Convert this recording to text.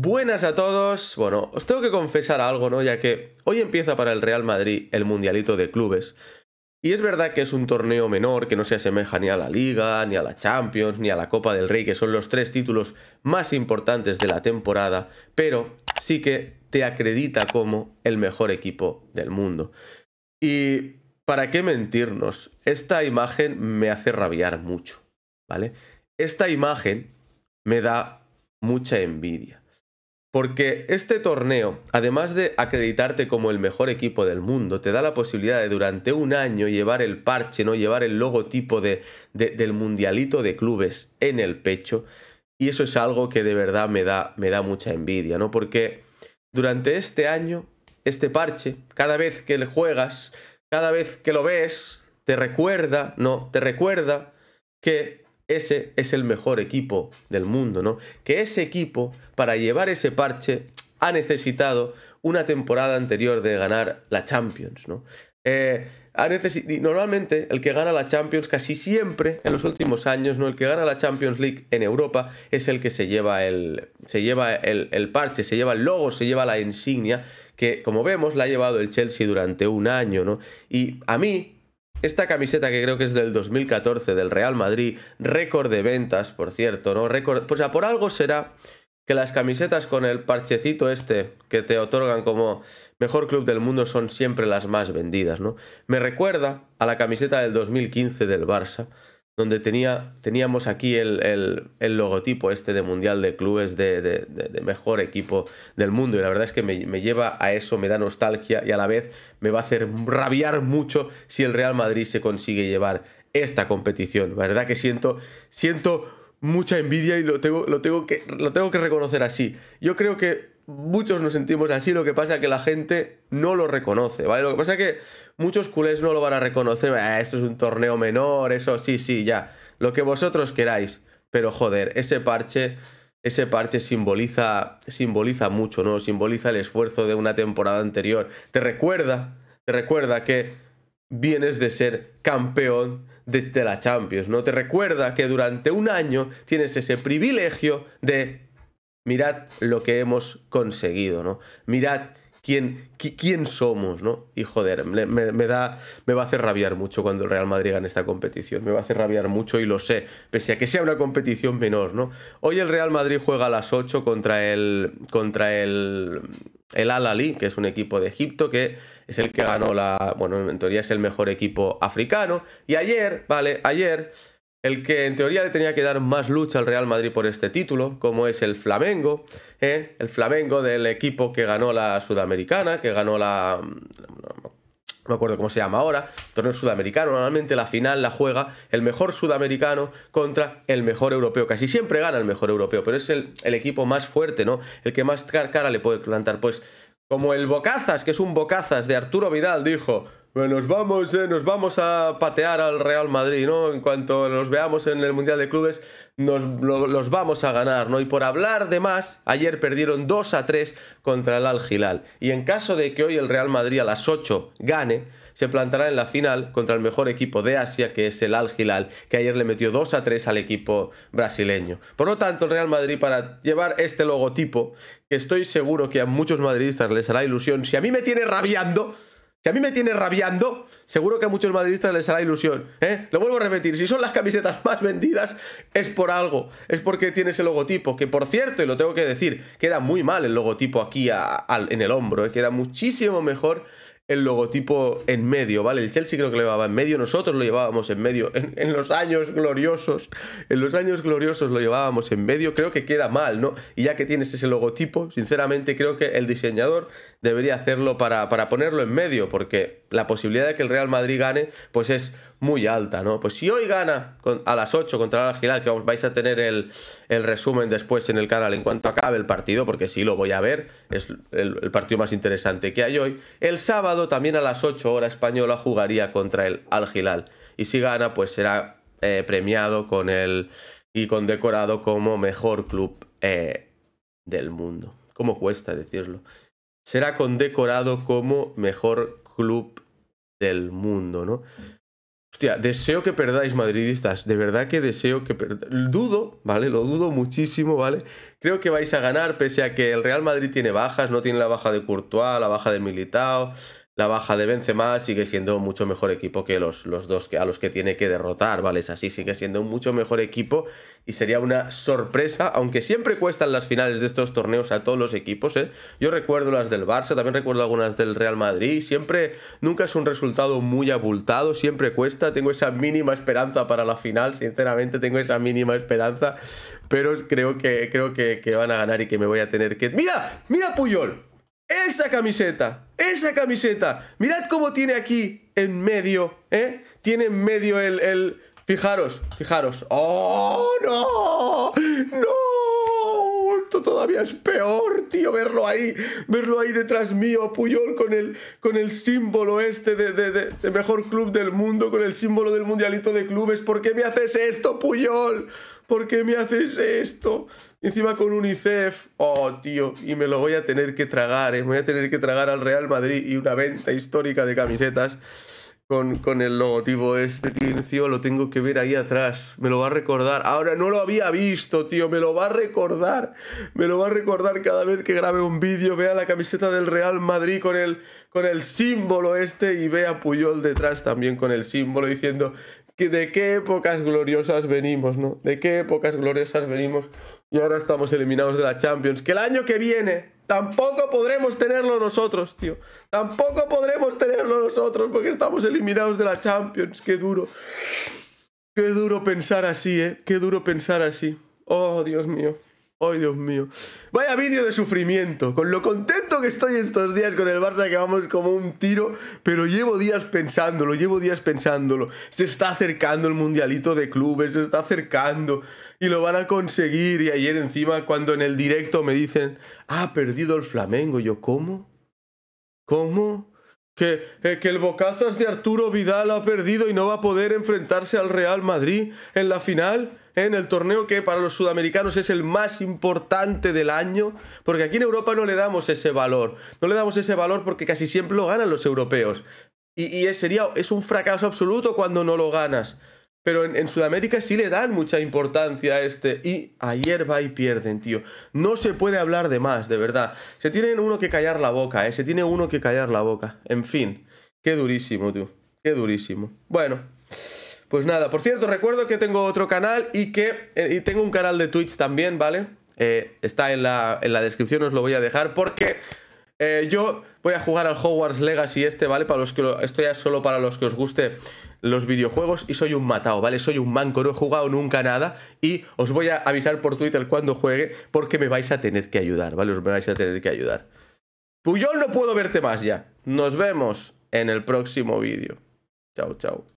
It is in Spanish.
Buenas a todos. Bueno, os tengo que confesar algo, ¿no? Ya que hoy empieza para el Real Madrid el Mundialito de Clubes. Y es verdad que es un torneo menor que no se asemeja ni a la Liga, ni a la Champions, ni a la Copa del Rey, que son los tres títulos más importantes de la temporada, pero sí que te acredita como el mejor equipo del mundo. Y para qué mentirnos, esta imagen me hace rabiar mucho, ¿vale? Esta imagen me da mucha envidia. Porque este torneo, además de acreditarte como el mejor equipo del mundo, te da la posibilidad de durante un año llevar el parche, ¿no? Llevar el logotipo del mundialito de clubes en el pecho. Y eso es algo que de verdad me da, me da mucha envidia, ¿no? Porque durante este año, este parche, cada vez que le juegas, cada vez que lo ves, te recuerda, ¿no? Te recuerda que ese es el mejor equipo del mundo, ¿no? Que ese equipo, para llevar ese parche, ha necesitado una temporada anterior de ganar la Champions, ¿no? Eh, normalmente el que gana la Champions casi siempre en los últimos años, ¿no? El que gana la Champions League en Europa es el que se lleva el, se lleva el, el parche, se lleva el logo, se lleva la insignia, que como vemos la ha llevado el Chelsea durante un año, ¿no? Y a mí, esta camiseta que creo que es del 2014 del Real Madrid, récord de ventas, por cierto, ¿no? Récord, o sea, por algo será que las camisetas con el parchecito este que te otorgan como mejor club del mundo son siempre las más vendidas, ¿no? Me recuerda a la camiseta del 2015 del Barça, donde tenía, teníamos aquí el, logotipo este de Mundial de Clubes de, de, mejor equipo del mundo. Y la verdad es que me, lleva a eso, me da nostalgia y a la vez me va a hacer rabiar mucho si el Real Madrid se consigue llevar esta competición. La verdad que siento, siento mucha envidia y lo tengo, lo tengo, que, lo tengo que reconocer así. Yo creo que muchos nos sentimos así, lo que pasa es que la gente no lo reconoce, ¿vale? Lo que pasa es que muchos culés no lo van a reconocer, ah, esto es un torneo menor, eso sí, sí, ya, lo que vosotros queráis, pero joder, ese parche, ese parche simboliza, simboliza mucho, ¿no? Simboliza el esfuerzo de una temporada anterior, te recuerda, te recuerda que vienes de ser campeón de, de la Champions, ¿no? Te recuerda que durante un año tienes ese privilegio de mirad lo que hemos conseguido, ¿no? Mirad quién, quién somos, ¿no? Y joder, me, me, da, me va a hacer rabiar mucho cuando el Real Madrid gane esta competición, me va a hacer rabiar mucho y lo sé, pese a que sea una competición menor, ¿no? Hoy el Real Madrid juega a las 8 contra el... Contra el el Al Ali, que es un equipo de Egipto que es el que ganó la, bueno, en teoría es el mejor equipo africano. Y ayer, vale, ayer el que en teoría le tenía que dar más lucha al Real Madrid por este título, como es el Flamengo, ¿eh? el Flamengo del equipo que ganó la Sudamericana, que ganó la... No me acuerdo cómo se llama ahora, torneo sudamericano. Normalmente la final la juega el mejor sudamericano contra el mejor europeo. Casi siempre gana el mejor europeo, pero es el, el equipo más fuerte, ¿no? El que más cara le puede plantar. Pues como el Bocazas, que es un Bocazas de Arturo Vidal, dijo, bueno, pues nos vamos, eh, nos vamos a patear al Real Madrid, ¿no? En cuanto nos veamos en el Mundial de Clubes, nos los vamos a ganar, ¿no? Y por hablar de más, ayer perdieron 2 a 3 contra el Al gilal Y en caso de que hoy el Real Madrid a las 8 gane, se plantará en la final contra el mejor equipo de Asia, que es el Al gilal que ayer le metió 2 a 3 al equipo brasileño. Por lo tanto, el Real Madrid para llevar este logotipo, que estoy seguro que a muchos madridistas les hará ilusión, si a mí me tiene rabiando que a mí me tiene rabiando, seguro que a muchos madridistas les hará ilusión. ¿eh? Lo vuelvo a repetir, si son las camisetas más vendidas, es por algo. Es porque tiene ese logotipo, que por cierto, y lo tengo que decir, queda muy mal el logotipo aquí en el hombro. ¿eh? Queda muchísimo mejor el logotipo en medio, ¿vale? El Chelsea creo que lo llevaba en medio, nosotros lo llevábamos en medio. En, los años gloriosos, en los años gloriosos lo llevábamos en medio. Creo que queda mal, ¿no? Y ya que tienes ese logotipo, sinceramente creo que el diseñador debería hacerlo para, para ponerlo en medio, porque la posibilidad de que el Real Madrid gane, pues es muy alta, ¿no? Pues si hoy gana a las 8 contra el Gilal, que vais a tener el, resumen después en el canal en cuanto acabe el partido, porque sí lo voy a ver, es el, partido más interesante que hay hoy. El sábado también a las 8 hora española jugaría contra el Al Y si gana, pues será eh, premiado con el y condecorado como mejor club eh, del mundo. ¿Cómo cuesta decirlo? Será condecorado como mejor club del mundo, ¿no? Hostia, deseo que perdáis, madridistas. De verdad que deseo que perdáis. Dudo, ¿vale? Lo dudo muchísimo, ¿vale? Creo que vais a ganar, pese a que el Real Madrid tiene bajas, no tiene la baja de Courtois, la baja de Militao, la baja de Benzema sigue siendo mucho mejor equipo que los, los dos que, a los que tiene que derrotar, ¿vale? Es así, sigue siendo un mucho mejor equipo y sería una sorpresa, aunque siempre cuestan las finales de estos torneos a todos los equipos, ¿eh? Yo recuerdo las del Barça, también recuerdo algunas del Real Madrid, siempre, nunca es un resultado muy abultado, siempre cuesta, tengo esa mínima esperanza para la final, sinceramente tengo esa mínima esperanza, pero creo que, creo que, que van a ganar y que me voy a tener que... ¡Mira! ¡Mira Puyol! Esa camiseta, esa camiseta. Mirad cómo tiene aquí en medio, ¿eh? Tiene en medio el... el... Fijaros, fijaros. ¡Oh, no! ¡No! Esto todavía es peor, tío, verlo ahí. Verlo ahí detrás mío, Puyol, con el, con el símbolo este de, de, de mejor club del mundo, con el símbolo del mundialito de clubes. ¿Por qué me haces esto, Puyol? ¿por qué me haces esto? Encima con UNICEF. Oh, tío, y me lo voy a tener que tragar, ¿eh? Me voy a tener que tragar al Real Madrid y una venta histórica de camisetas con, con el logotipo este, tío. lo tengo que ver ahí atrás. Me lo va a recordar. Ahora no lo había visto, tío. Me lo va a recordar. Me lo va a recordar cada vez que grabe un vídeo. Vea la camiseta del Real Madrid con el, con el símbolo este y vea Puyol detrás también con el símbolo diciendo de qué épocas gloriosas venimos, ¿no? De qué épocas gloriosas venimos y ahora estamos eliminados de la Champions. Que el año que viene tampoco podremos tenerlo nosotros, tío. Tampoco podremos tenerlo nosotros porque estamos eliminados de la Champions. Qué duro. Qué duro pensar así, ¿eh? Qué duro pensar así. Oh, Dios mío. Ay, Dios mío. Vaya vídeo de sufrimiento. Con lo contento que estoy estos días con el Barça, que vamos como un tiro, pero llevo días pensándolo, llevo días pensándolo. Se está acercando el mundialito de clubes, se está acercando y lo van a conseguir. Y ayer encima, cuando en el directo me dicen, ha perdido el Flamengo, yo, ¿cómo? ¿Cómo? Que, eh, que, el bocazas de Arturo Vidal ha perdido y no va a poder enfrentarse al Real Madrid en la final en el torneo que para los sudamericanos es el más importante del año, porque aquí en Europa no le damos ese valor, no le damos ese valor porque casi siempre lo ganan los europeos. Y, es un fracaso absoluto cuando no lo ganas. Pero en, en, Sudamérica sí le dan mucha importancia a este. Y ayer va y pierden, tío. No se puede hablar de más, de verdad. Se tiene uno que callar la boca, ¿eh? Se tiene uno que callar la boca. En fin, qué durísimo, tío. Qué durísimo. Bueno, pues nada, por cierto, recuerdo que tengo otro canal y que eh, tengo un canal de Twitch también, ¿vale? Eh, está en la, descripción, os lo voy a dejar porque... Eh, yo voy a jugar al Hogwarts Legacy este, ¿vale? Para los que lo, esto ya es solo para los que os guste los videojuegos y soy un matado, ¿vale? Soy un manco, no he jugado nunca nada y os voy a avisar por Twitter cuando juegue porque me vais a tener que ayudar, ¿vale? Os me vais a tener que ayudar. Puyol, no puedo verte más ya. Nos vemos en el próximo vídeo. Chao, chao.